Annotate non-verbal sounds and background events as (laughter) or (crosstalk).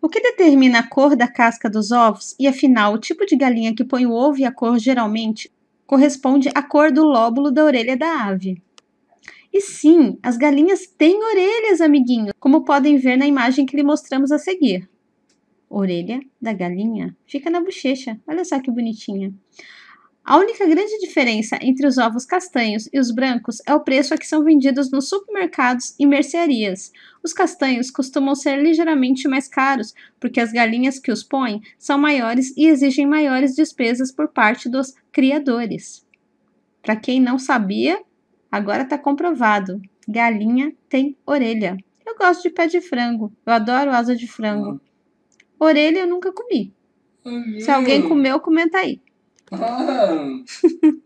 O que determina a cor da casca dos ovos e, afinal, o tipo de galinha que põe o ovo e a cor geralmente corresponde à cor do lóbulo da orelha da ave. E sim, as galinhas têm orelhas, amiguinho, como podem ver na imagem que lhe mostramos a seguir. Orelha da galinha fica na bochecha, olha só que bonitinha. A única grande diferença entre os ovos castanhos e os brancos é o preço a que são vendidos nos supermercados e mercearias, os castanhos costumam ser ligeiramente mais caros, porque as galinhas que os põem são maiores e exigem maiores despesas por parte dos criadores. Para quem não sabia, agora está comprovado: galinha tem orelha. Eu gosto de pé de frango, eu adoro asa de frango. Orelha eu nunca comi. Se alguém uhum. comeu, comenta aí. Ah. (laughs)